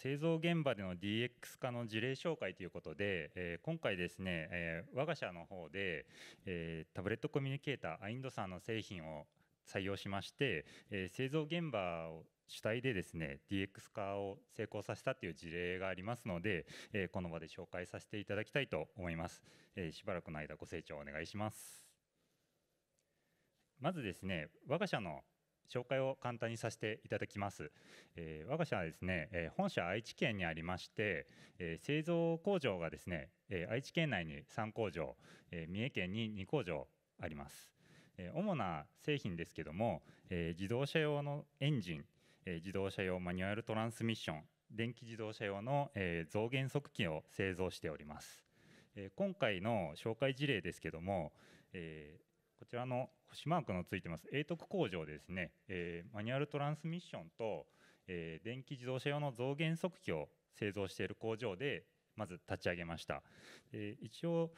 製造現場での DX 化の事例紹介ということで、えー、今回ですね、えー、我が社の方で、えー、タブレットコミュニケーターアインドさんの製品を採用しまして、えー、製造現場を主体でですね DX 化を成功させたという事例がありますので、えー、この場で紹介させていただきたいと思います、えー、しばらくの間ご清聴お願いしますまずですね我が社の紹介を簡単にさせていただきます、えー、我が社はですね、えー、本社愛知県にありまして、えー、製造工場がですね、え愛知県内に3工場、え三重県に2工場あります、え主な製品ですけども、え自動車用のエンジン、え自動車用マニュアルトランスミッション電気自動車用の、え増減速機を製造しております、え今回の紹介事例ですけども、えこちらの星マークのついてます永徳工場ですね、えー、マニュアルトランスミッションと、えー、電気自動車用の増減速器を製造している工場でまず立ち上げました、えー、一応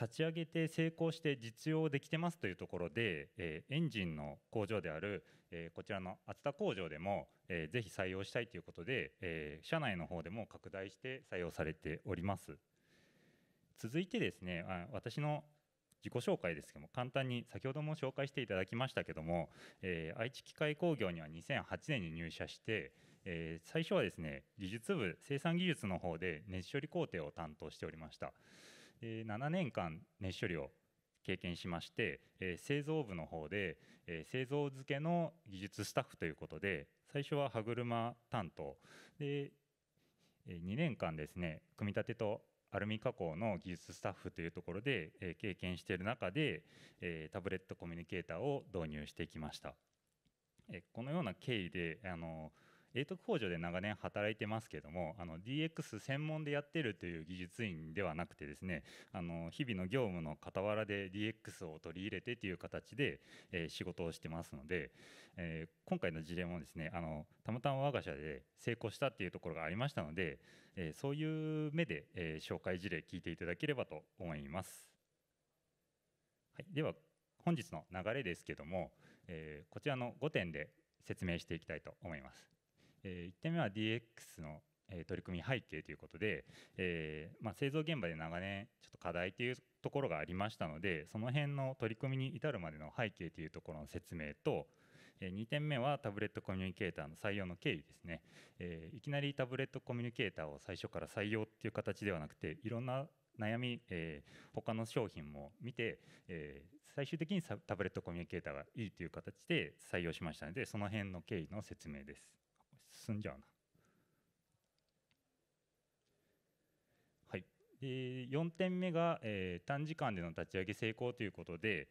立ち上げて成功して実用できてますというところで、えー、エンジンの工場である、えー、こちらの熱田工場でも、えー、ぜひ採用したいということで、えー、社内の方でも拡大して採用されております続いてですね私の自己紹介ですけども簡単に先ほども紹介していただきましたけども、えー、愛知機械工業には2008年に入社して、えー、最初はですね技術部生産技術の方で熱処理工程を担当しておりました、えー、7年間熱処理を経験しまして、え製造部の方で、え製造付けの技術スタッフということで最初は歯車担当で2年間ですね組み立てとアルミ加工の技術スタッフというところで、え経験している中で、えタブレットコミュニケーターを導入してきました。えこのような経緯であの英徳工場で長年働いてますけどもあの DX 専門でやってるという技術員ではなくてですねあの日々の業務の傍らで DX を取り入れてという形で、えー、仕事をしてますので、えー、今回の事例もですねあのたまたま我が社で成功したっていうところがありましたので、えー、そういう目で、え紹介事例聞いていただければと思います。はい、では本日の流れですけども、えこちらの5点で説明していきたいと思います。え1点目は DX の取り組み背景ということで、えま製造現場で長年ちょっと課題というところがありましたのでその辺の取り組みに至るまでの背景というところの説明と2点目はタブレットコミュニケーターの採用の経緯ですね、えいきなりタブレットコミュニケーターを最初から採用っていう形ではなくていろんな悩み、えー、他の商品も見て、えー、最終的にタブレットコミュニケーターがいいという形で採用しましたのでその辺の経緯の説明です。進んじゃうな。はい、で4点目が、えー、短時間での立ち上げ成功ということで、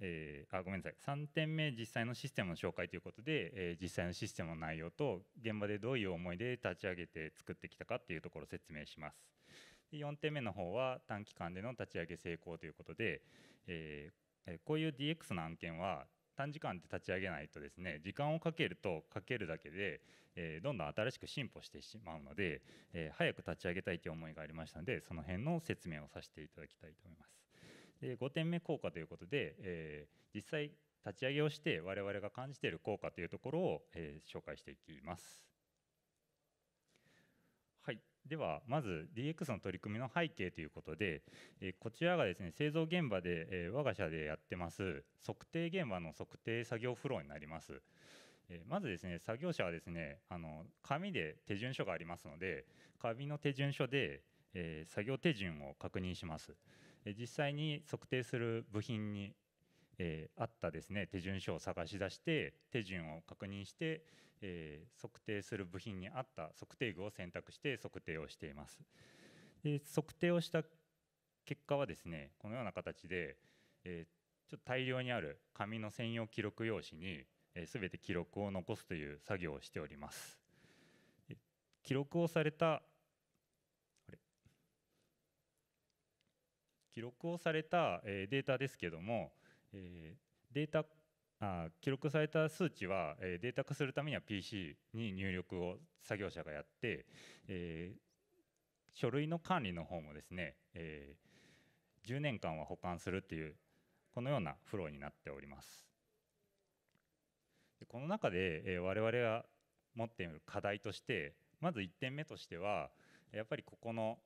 えー、あごめんなさい3点目実際のシステムの紹介ということで、えー、実際のシステムの内容と現場でどういう思いで立ち上げて作ってきたかっていうところを説明します。で4点目の方は短期間での立ち上げ成功ということで、えー、こういう DX の案件は短時間で立ち上げないとですね時間をかけるとかけるだけで、えどんどん新しく進歩してしまうので、え早く立ち上げたいという思いがありましたのでその辺の説明をさせていただきたいと思います。で5点目効果ということで、え実際立ち上げをして我々が感じている効果というところを、え紹介していきます。ではまず DX の取り組みの背景ということで、えこちらがですね製造現場で、え我が社でやってます測定現場の測定作業フローになります。まずですね作業者はですねあの紙で手順書がありますので紙の手順書で、え作業手順を確認します、え実際に測定する部品に、えあったですね手順書を探し出して手順を確認して、えー、測定する部品に合った測定具を選択して測定をしていますで測定をした結果はですねこのような形で、えー、ちょっと大量にある紙の専用記録用紙に、えー、全て記録を残すという作業をしております記録をされた記録をされたデータですけどもデータあ記録された数値は、えー、データ化するためには PC に入力を作業者がやって、えー、書類の管理の方もですね、えー、10年間は保管するというこのようなフローになっております。この中で、えー、我々が持っている課題としてまず1点目としてはやっぱりここの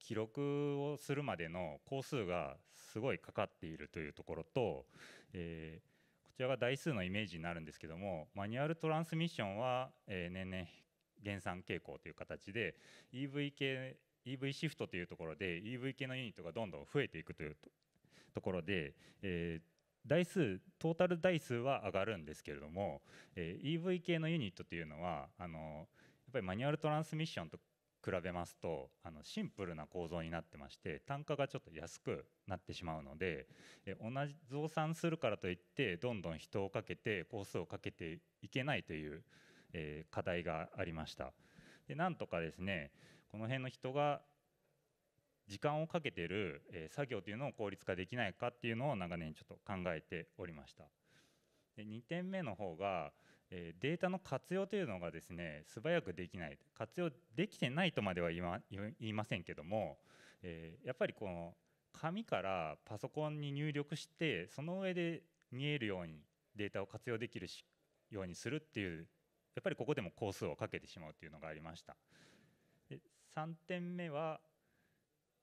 記録をするまでの工数がすごいかかっているというところと、えー、ちらが台数のイメージになるんですけどもマニュアルトランスミッションは、え年々減産傾向という形で EV 系 EV シフトというところで EV 系のユニットがどんどん増えていくというところで、えー、台数トータル台数は上がるんですけれども、えー、EV 系のユニットというのはあのやっぱりマニュアルトランスミッションと比べますとあのシンプルな構造になってまして単価がちょっと安くなってしまうのでえ同じ増産するからといってどんどん人をかけて工数をかけていけないという、えー、課題がありましたでなんとかですねこの辺の人が時間をかけてる、え作業というのを効率化できないかっていうのを長年ちょっと考えておりましたで2点目の方がデータの活用というのがですね素早くできない活用できてないとまでは言いませんけども、えやっぱりこの紙からパソコンに入力してその上で見えるようにデータを活用できるようにするっていうやっぱりここでも工数をかけてしまうというのがありました。で3点目は、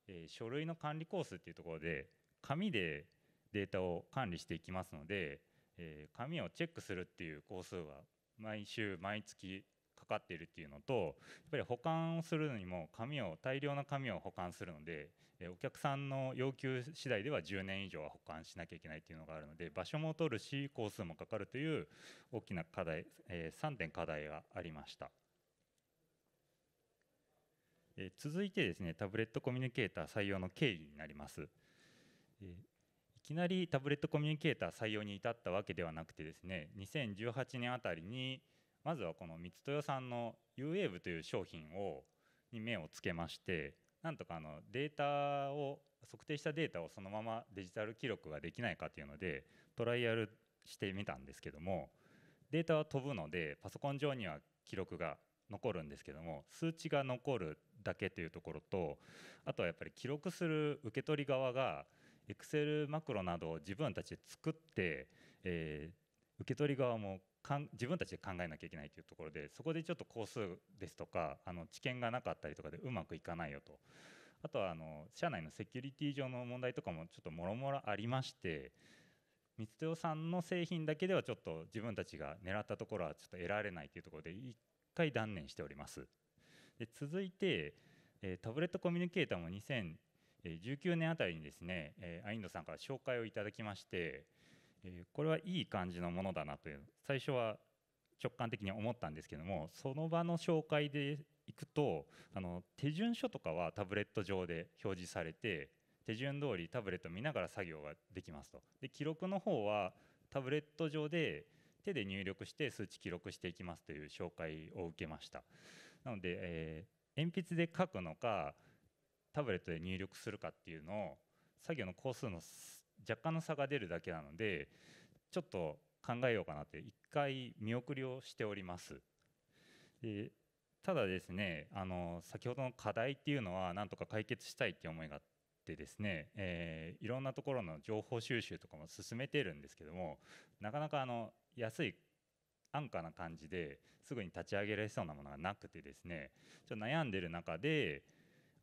え書類の管理コースっていうところで紙でデータを管理していきますのでえー、紙をチェックするっていう工数は毎週毎月かかっているっていうのとやっぱり保管をするのにも紙を大量の紙を保管するのでお客さんの要求次第では10年以上は保管しなきゃいけないっていうのがあるので場所も取るし工数もかかるという大きな課題3点課題がありました。続いてですねタブレットコミュニケーター採用の経緯になります。きなりタブレットコミュニケーター採用に至ったわけではなくてですね2018年あたりにまずはこの三豊さんの UWave という商品をに目をつけましてなんとかあのデータを測定したデータをそのままデジタル記録ができないかというのでトライアルしてみたんですけどもデータは飛ぶのでパソコン上には記録が残るんですけども数値が残るだけというところとあとはやっぱり記録する受け取り側が Excel マクロなどを自分たちで作って、えー、受け取り側もかん自分たちで考えなきゃいけないというところでそこでちょっと工数ですとかあの知見がなかったりとかでうまくいかないよとあとはあの社内のセキュリティ上の問題とかもちょっともろもろありまして光代さんの製品だけではちょっと自分たちが狙ったところはちょっと得られないというところで1回断念しております。で続いてタブレットコミュニケーターも2 0 19年あたりにですねアインドさんから紹介をいただきましてこれはいい感じのものだなという最初は直感的に思ったんですけどもその場の紹介でいくとあの手順書とかはタブレット上で表示されて手順通りタブレット見ながら作業ができますとで記録の方はタブレット上で手で入力して数値記録していきますという紹介を受けましたなので、えー、鉛筆で書くのかタブレットで入力するかっていうのを作業の工数の若干の差が出るだけなのでちょっと考えようかなって一回見送りをしております。でただですねあの先ほどの課題っていうのはなんとか解決したいっていう思いがあってですね、えー、いろんなところの情報収集とかも進めてるんですけどもなかなかあの安い安価な感じですぐに立ち上げられそうなものがなくてですねちょっと悩んでる中で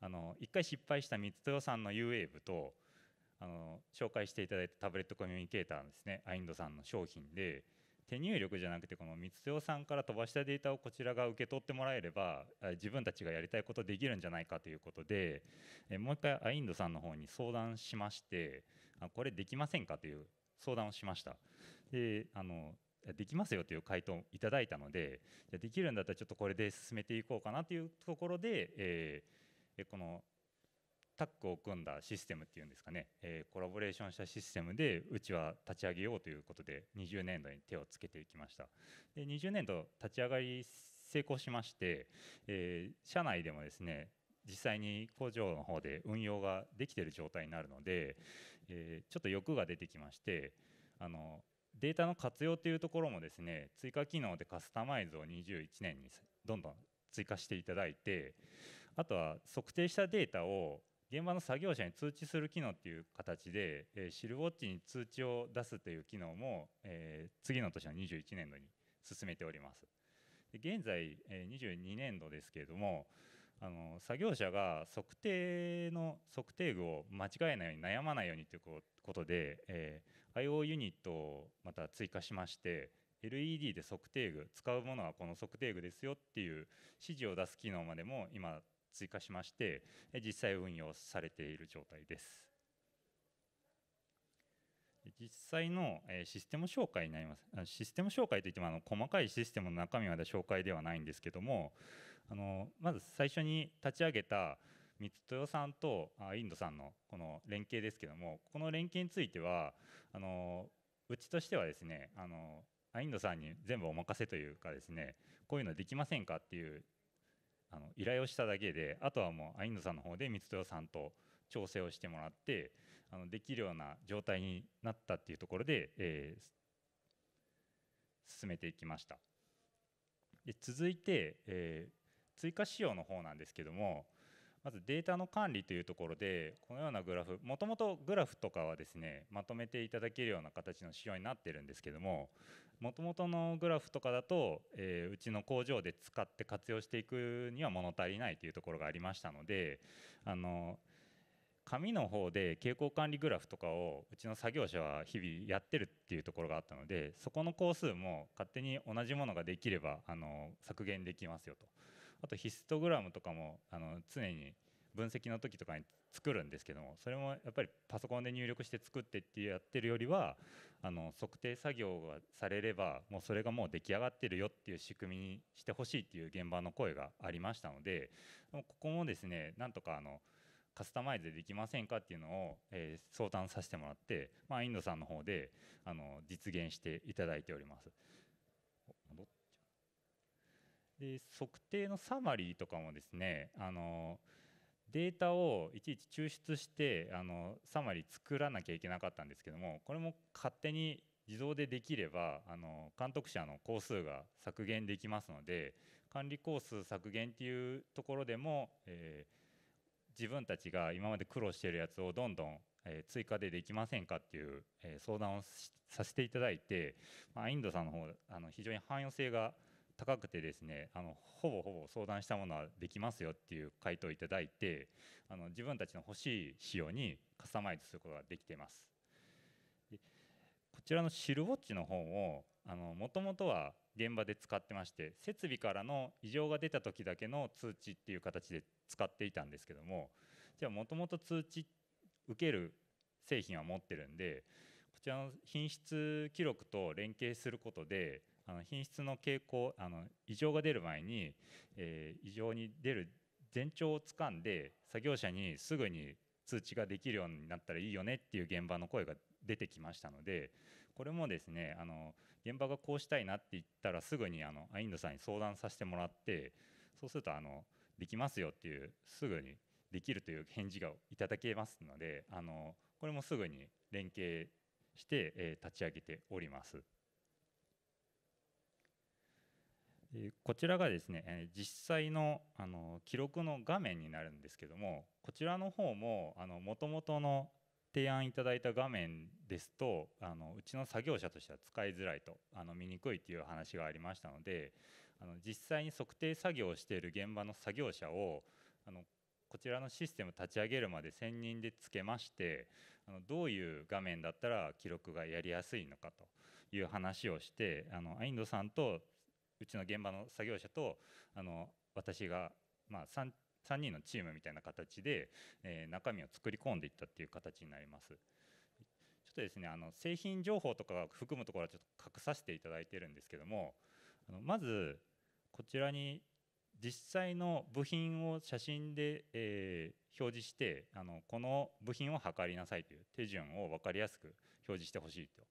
あの1回失敗した光豊さんの UWAVE とあの紹介していただいたタブレットコミュニケーターですねアインドさんの商品で手入力じゃなくてこの光豊さんから飛ばしたデータをこちらが受け取ってもらえれば自分たちがやりたいことできるんじゃないかということでもう1回アインドさんの方に相談しましてこれできませんかという相談をしましたであのできますよという回答をいただいたのでできるんだったらちょっとこれで進めていこうかなというところで、えーこのタッグを組んだシステムっていうんですかね、コラボレーションしたシステムでうちは立ち上げようということで20年度に手をつけていきましたで20年度立ち上がり成功しまして、社内でもですね実際に工場の方で運用ができている状態になるので、ちょっと欲が出てきましてあのデータの活用というところもですね追加機能でカスタマイズを21年にどんどん追加していただいて、あとは測定したデータを現場の作業者に通知する機能っていう形で、えー、シルウォッチに通知を出すという機能も、えー、次の年の21年度に進めております。で現在、えー、22年度ですけれどもあの作業者が測定の測定具を間違えないように悩まないようにということで、えー、IO ユニットをまた追加しまして LED で測定具使うものはこの測定具ですよっていう指示を出す機能までも今追加しまして実際運用されている状態です実際のシステム紹介になりますシステム紹介といってもあの細かいシステムの中身まで紹介ではないんですけどもあのまず最初に立ち上げた三豊さんとインドさんのこの連携ですけどもこの連携についてはあのうちとしてはですねあのインドさんに全部お任せというかですねこういうのできませんかっていうあの依頼をしただけであとはもうアインドさんの方で光豊さんと調整をしてもらってあのできるような状態になったっていうところで、えー、進めていきましたで続いて、えー、追加仕様の方なんですけどもまずデータの管理というところでこのようなグラフもともとグラフとかはですねまとめていただけるような形の仕様になってるんですけどももともとのグラフとかだと、えー、うちの工場で使って活用していくには物足りないというところがありましたのであの紙の方で傾向管理グラフとかをうちの作業者は日々やってるっていうところがあったのでそこの工数も勝手に同じものができればあの削減できますよとあとヒストグラムとかもあの常に分析の時とかに作るんですけどもそれもやっぱりパソコンで入力して作ってってやってるよりはあの測定作業がされればもうそれがもう出来上がってるよっていう仕組みにしてほしいっていう現場の声がありましたのでここもですねなんとかあのカスタマイズできませんかっていうのを、えー、相談させてもらって、まあ、インドさんの方であの実現していただいております。で測定のサマリーとかもですねあのデータをいちいち抽出してあのサマリー作らなきゃいけなかったんですけどもこれも勝手に自動でできればあの監督者の工数が削減できますので管理工数削減っていうところでも、えー、自分たちが今まで苦労してるやつをどんどん、えー、追加でできませんかっていう、えー、相談をさせていただいて、まあ、インドさんの方あの非常に汎用性が高くてですねあのほぼほぼ相談したものはできますよっていう回答をいただいてあの自分たちの欲しい仕様にカスタマイズすることができていますこちらのシルウォッチの方をもともとは現場で使ってまして設備からの異常が出た時だけの通知っていう形で使っていたんですけどもじゃあもともと通知受ける製品は持ってるんでこちらの品質記録と連携することであの品質の傾向あの異常が出る前に、えー、異常に出る前兆をつかんで作業者にすぐに通知ができるようになったらいいよねっていう現場の声が出てきましたのでこれもですねあの現場がこうしたいなって言ったらすぐにあのアインドさんに相談させてもらってそうするとあのできますよっていうすぐにできるという返事がいただけますのであのこれもすぐに連携して、えー、立ち上げております。こちらがですね実際のあの記録の画面になるんですけどもこちらの方ももともとの提案いただいた画面ですとあのうちの作業者としては使いづらいとあの見にくいという話がありましたのであの実際に測定作業をしている現場の作業者をあのこちらのシステム立ち上げるまで専任でつけましてあのどういう画面だったら記録がやりやすいのかという話をしてあのアインドさんとうちの現場の作業者とあの私が、まあ3、3, 人のチームみたいな形で、えー、中身を作り込んでいったっていう形になります。ちょっとですねあの製品情報とか含むところはちょっと隠させていただいてるんですけどもあのまずこちらに実際の部品を写真で、えー、表示してあのこの部品を測りなさいという手順を分かりやすく表示してほしいと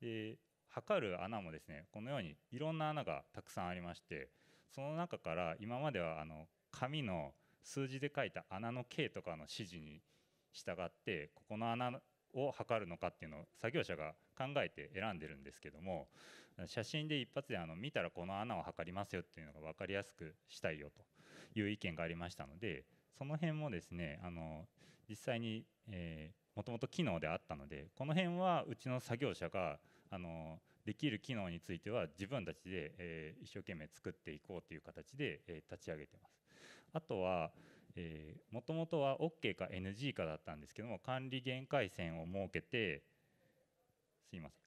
で測る穴もですねこのようにいろんな穴がたくさんありましてその中から今まではあの紙の数字で書いた穴の径とかの指示に従ってここの穴を測るのかっていうのを作業者が考えて選んでるんですけども写真で一発であの見たらこの穴を測りますよっていうのが分かりやすくしたいよという意見がありましたのでその辺もですねあの実際に、えーもともと機能であったのでこの辺はうちの作業者があのできる機能については自分たちで、えー、一生懸命作っていこうという形で、えー、立ち上げてます。あとはもともとは OK か NG かだったんですけども管理限界線を設けてすいません、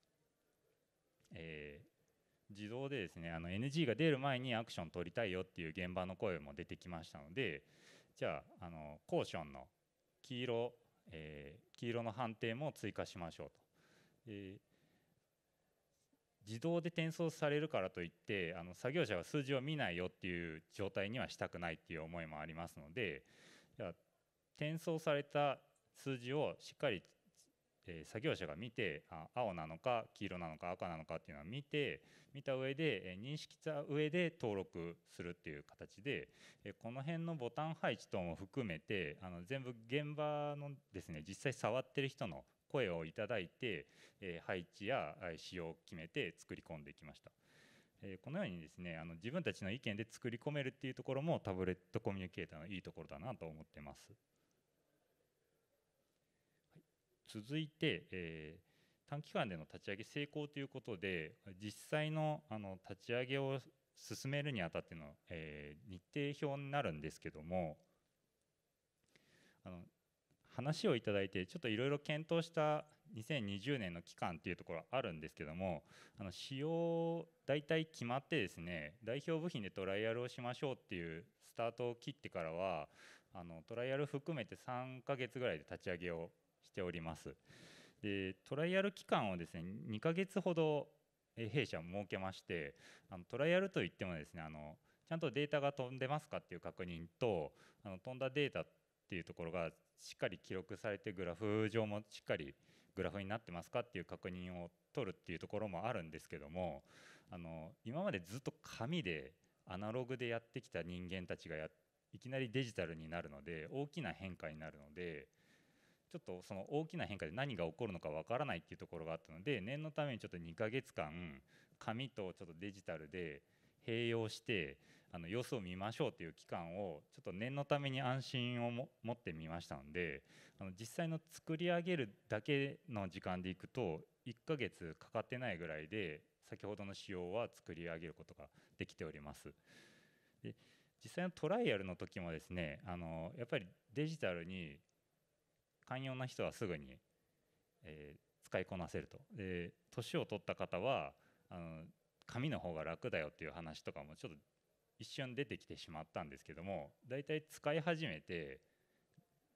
えー、自動でですねあの NG が出る前にアクション取りたいよっていう現場の声も出てきましたのでじゃああのコーションの黄色えー、黄色の判定も追加しましょうと。えー、自動で転送されるからといってあの作業者は数字を見ないよっていう状態にはしたくないっていう思いもありますので転送された数字をしっかりえ作業者が見てあ青なのか黄色なのか赤なのかっていうのは見て見た上で、え認識した上で登録するっていう形で、えこの辺のボタン配置等も含めてあの全部現場のですね実際触ってる人の声をいただいて、え配置や仕様を決めて作り込んできました。このようにですねあの自分たちの意見で作り込めるっていうところもタブレットコミュニケーターのいいところだなと思ってます。続いて、えー、短期間での立ち上げ成功ということで実際のあの立ち上げを進めるにあたっての、えー、日程表になるんですけどもあの話をいただいてちょっといろいろ検討した2020年の期間っていうところあるんですけどもあの使用大体決まってですね代表部品でトライアルをしましょうっていうスタートを切ってからはあのトライアル含めて3ヶ月ぐらいで立ち上げをしております。でトライアル期間をですね2ヶ月ほど弊社設けましてあのトライアルといってもですねあのちゃんとデータが飛んでますかっていう確認とあの飛んだデータっていうところがしっかり記録されてグラフ上もしっかりグラフになってますかっていう確認を取るっていうところもあるんですけどもあの今までずっと紙でアナログでやってきた人間たちがやいきなりデジタルになるので大きな変化になるのでちょっとその大きな変化で何が起こるのかわからないっていうところがあったので念のためにちょっと2ヶ月間紙とちょっとデジタルで併用してあの様子を見ましょうという期間をちょっと念のために安心をも持ってみましたのであの実際の作り上げるだけの時間でいくと1ヶ月かかってないぐらいで先ほどの仕様は作り上げることができております。で実際のトライアルの時もですねあのやっぱりデジタルに寛容な人はすぐに、えー、使いこなせるとで年を取った方はあの紙の方が楽だよっていう話とかもちょっと一瞬出てきてしまったんですけども大体使い始めて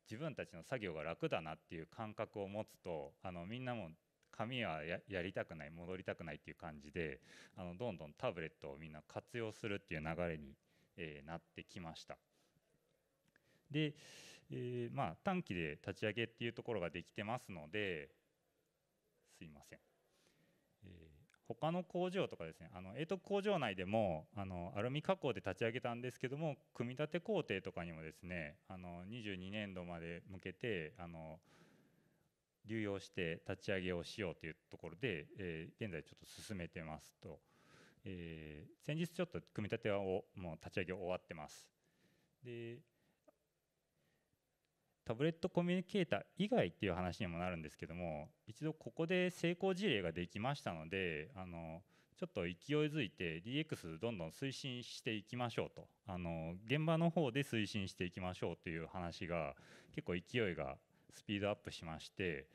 自分たちの作業が楽だなっていう感覚を持つとあのみんなも紙はやりたくない戻りたくないっていう感じであのどんどんタブレットをみんな活用するっていう流れに、えー、なってきました。で、えー、まあ、短期で立ち上げっていうところができてますのですいません、えー、他の工場とかですねあの永徳工場内でもあのアルミ加工で立ち上げたんですけども組み立て工程とかにもですねあの22年度まで向けてあの流用して立ち上げをしようというところで、えー、現在ちょっと進めてますと、えー、先日ちょっと組み立てをもう立ち上げ終わってますでタブレットコミュニケーター以外っていう話にもなるんですけども一度ここで成功事例ができましたのであのちょっと勢いづいて DX どんどん推進していきましょうとあの現場の方で推進していきましょうという話が結構勢いがスピードアップしまして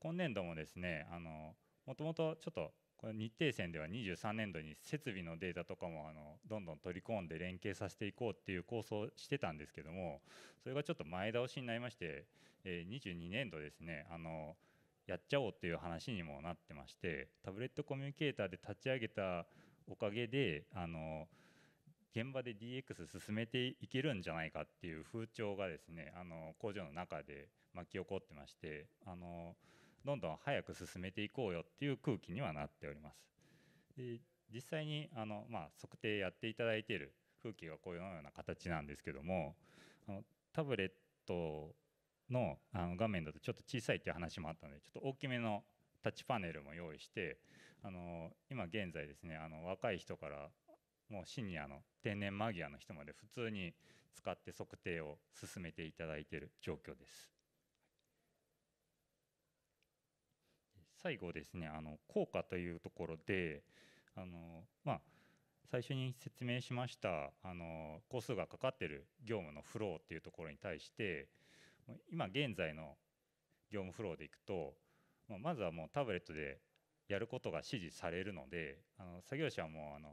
今年度もですねあのもともとちょっとこの日程線では23年度に設備のデータとかもあのどんどん取り込んで連携させていこうっていう構想をしてたんですけどもそれがちょっと前倒しになりまして、22年度ですねあのやっちゃおうっていう話にもなってましてタブレットコミュニケーターで立ち上げたおかげであの現場で DX 進めていけるんじゃないかっていう風潮がですねあの工場の中で巻き起こってましてあの。どんどん早く進めていこうよっていう空気にはなっております。で実際にあの、まあ、測定やっていただいている風景がこういうような形なんですけどもあのタブレットのあの画面だとちょっと小さいっていう話もあったのでちょっと大きめのタッチパネルも用意してあの今現在ですねあの若い人からもうシニアの定年間際の人まで普通に使って測定を進めていただいている状況です。最後ですねあの効果というところであの、まあ、最初に説明しましたあの個数がかかってる業務のフローっていうところに対して今現在の業務フローでいくと、まあ、まずはもうタブレットでやることが指示されるのであの作業者はもうあの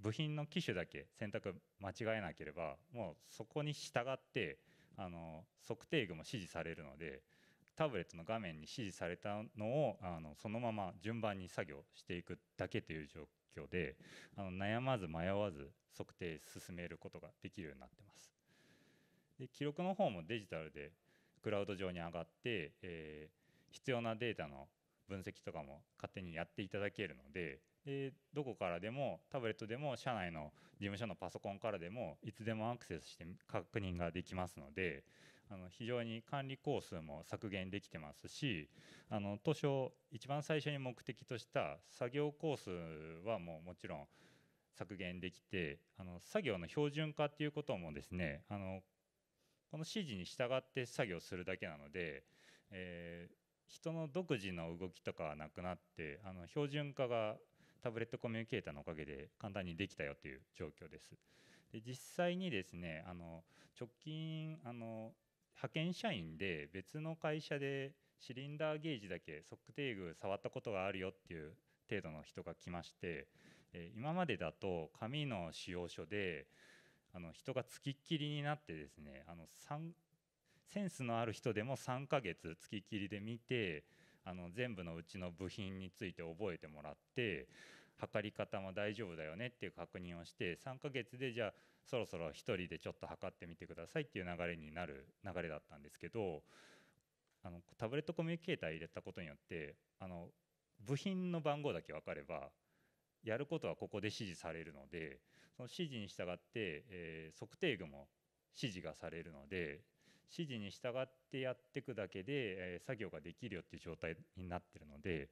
部品の機種だけ選択間違えなければもうそこに従ってあの測定具も指示されるのでタブレットの画面に指示されたのをあのそのまま順番に作業していくだけという状況であの悩まず迷わず測定進めることができるようになってます。で記録の方もデジタルでクラウド上に上がって、えー、必要なデータの分析とかも勝手にやっていただけるのででどこからでもタブレットでも社内の事務所のパソコンからでもいつでもアクセスして確認ができますのであの非常に管理工数も削減できてますしあの当初一番最初に目的とした作業工数はもうもちろん削減できてあの作業の標準化っていうこともですねあのこの指示に従って作業するだけなので、えー、人の独自の動きとかはなくなってあの標準化がタブレットコミュニケーターのおかげで簡単にできたよという状況です。で実際にですねあの直近あの派遣社員で別の会社でシリンダーゲージだけ測定具触ったことがあるよっていう程度の人が来まして、え今までだと紙の使用書であの人がつきっきりになってですねあの3センスのある人でも3ヶ月つきっきりで見てあの全部のうちの部品について覚えてもらって測り方も大丈夫だよねっていう確認をして3ヶ月でじゃあそろそろ1人でちょっと測ってみてくださいっていう流れになる流れだったんですけどあのタブレットコミュニケーター入れたことによってあの部品の番号だけ分かればやることはここで指示されるのでその指示に従って、えー、測定具も指示がされるので指示に従ってやっていくだけで、えー、作業ができるよっていう状態になってるので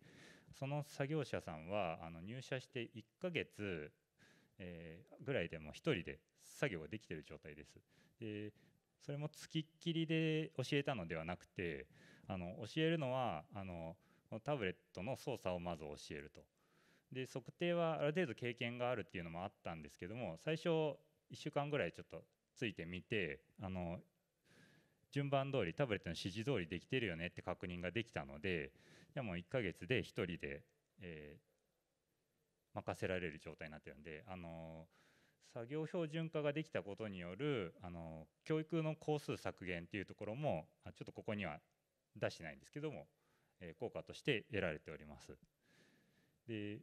その作業者さんはあの入社して1ヶ月、えー、ぐらいでも1人で作業ができてる状態です。でそれも付きっきりで教えたのではなくてあの教えるのはあのタブレットの操作をまず教えると。で測定はある程度経験があるっていうのもあったんですけども最初1週間ぐらいちょっとついてみてあの順番通りタブレットの指示通りできてるよねって確認ができたのでじゃあもう1ヶ月で1人で、えー、任せられる状態になってるんであの作業標準化ができたことによるあの教育の工数削減っていうところもちょっとここには出してないんですけども、え効果として得られております。で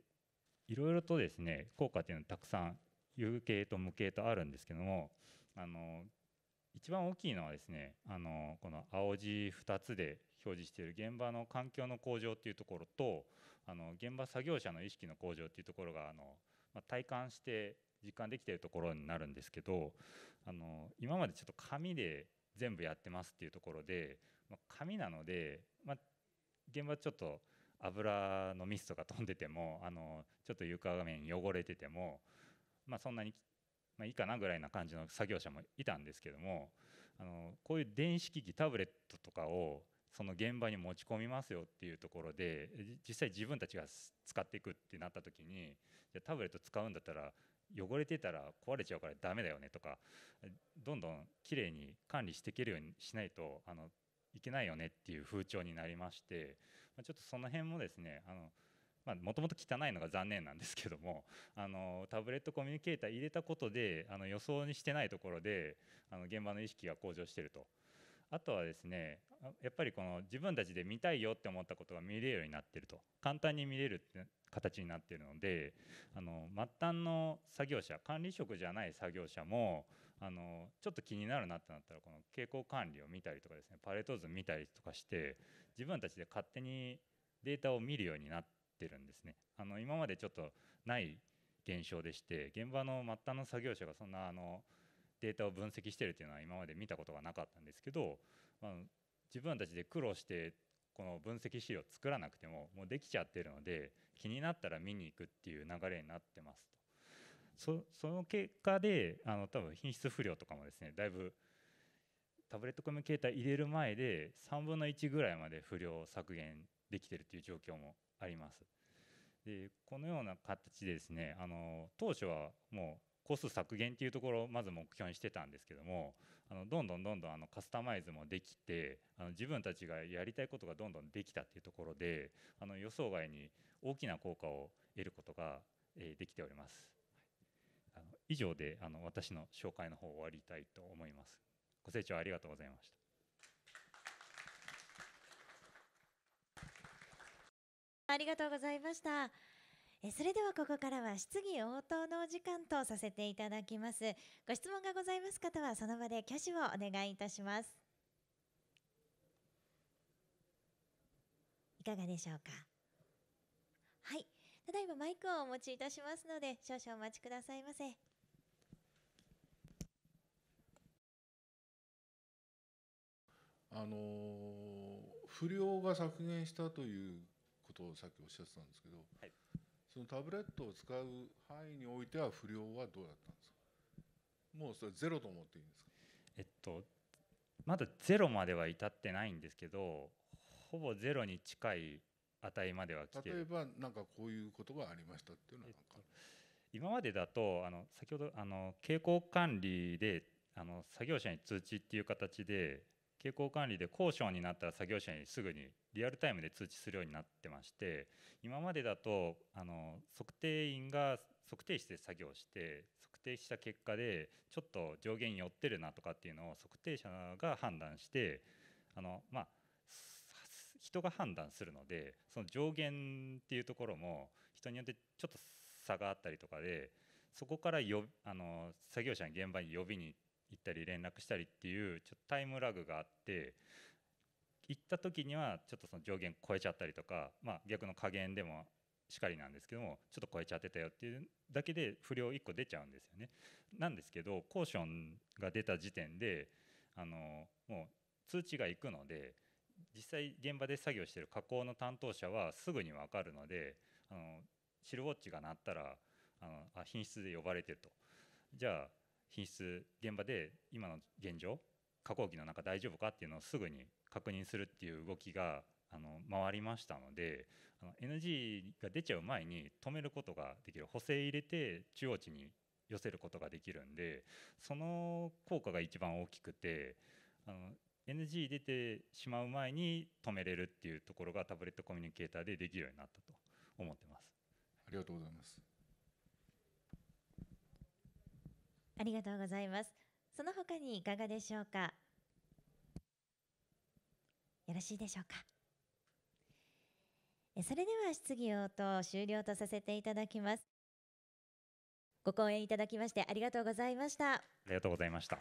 いろいろとですね効果っていうのはたくさん有形と無形とあるんですけどもあの一番大きいのはですねあのこの青字2つで表示している現場の環境の向上っていうところとあの現場作業者の意識の向上っていうところがあの、まあ、体感して実感できているところになるんですけどあの今までちょっと紙で全部やってますっていうところで、まあ、紙なので、まあ、現場ちょっと油のミスとか飛んでてもあのちょっと床画面汚れてても、まあ、そんなに、まあ、いいかなぐらいな感じの作業者もいたんですけどもあのこういう電子機器タブレットとかをその現場に持ち込みますよっていうところで実際自分たちが使っていくってなった時にじゃタブレット使うんだったら汚れてたら壊れちゃうからダメだよねとかどんどんきれいに管理していけるようにしないとあのいけないよねっていう風潮になりまして、まちょっとその辺もですねあのもともと汚いのが残念なんですけどもあのタブレットコミュニケーター入れたことであの予想にしてないところであの現場の意識が向上してるとあとはですねやっぱりこの自分たちで見たいよって思ったことが見れるようになってると簡単に見れるって形になってるのであの末端の作業者管理職じゃない作業者もあのちょっと気になるなってなったらこの傾向管理を見たりとかですねパレート図見たりとかして自分たちで勝手にデータを見るようになってるんですね。あの今までちょっとない現象でして現場の末端の作業者がそんなあのデータを分析してるっていうのは今まで見たことがなかったんですけど、まあ、自分たちで苦労してこの分析資料を作らなくてももうできちゃってるので気になったら見に行くっていう流れになってますと。そその結果であの多分品質不良とかもですねだいぶタブレットコミュニケーター入れる前で3分の1ぐらいまで不良削減できてるという状況もあります。でこのような形でですねあの当初はもう個数削減っていうところをまず目標にしてたんですけどもあのどんどんどんどんあのカスタマイズもできてあの自分たちがやりたいことがどんどんできたっていうところであの予想外に大きな効果を得ることが、えー、できております。あの以上であの私の紹介の方終わりたいと思います。ご清聴ありがとうございました。ありがとうございました。えそれではここからは質疑応答のお時間とさせていただきますご質問がございます方はその場で挙手をお願いいたしますいかがでしょうかはいただいまマイクをお持ちいたしますので少々お待ちくださいませあの不良が削減したということをさっきおっしゃってたんですけど、はいそのタブレットを使う範囲においては不良はどうだったんですかもうそれゼロと思っていいんですかえっとまだゼロまでは至ってないんですけどほぼゼロに近い値までは来て例えば何かこういうことがありましたっていうのは、えっと、今までだとあの先ほどあの傾向管理であの作業者に通知っていう形で傾向管理で高渉になったら作業者にすぐにリアルタイムで通知するようになってまして今までだとあの測定員が測定室で作業して測定した結果でちょっと上限に寄ってるなとかっていうのを測定者が判断してあのまあ人が判断するのでその上限っていうところも人によってちょっと差があったりとかでそこからよあの作業者に現場に呼びに行っ行ったり連絡したりっていうちょっとタイムラグがあって行った時にはちょっとその上限超えちゃったりとか、まあ、逆の加減でもしかりなんですけどもちょっと超えちゃってたよっていうだけで不良1個出ちゃうんですよね。なんですけどコーションが出た時点であのもう通知が行くので実際現場で作業してる加工の担当者はすぐに分かるのであのシルウォッチが鳴ったらあのあ品質で呼ばれてると。じゃあ品質現場で今の現状加工機の中大丈夫かっていうのをすぐに確認するっていう動きがあの回りましたのであの NG が出ちゃう前に止めることができる補正入れて中央値に寄せることができるんでその効果が一番大きくてあの NG 出てしまう前に止めれるっていうところがタブレットコミュニケーターでできるようになったと思ってます。ありがとうございますありがとうございます。その他にいかがでしょうか。よろしいでしょうか。それでは質疑応答終了とさせていただきます。ご講演いただきましてありがとうございました。ありがとうございました。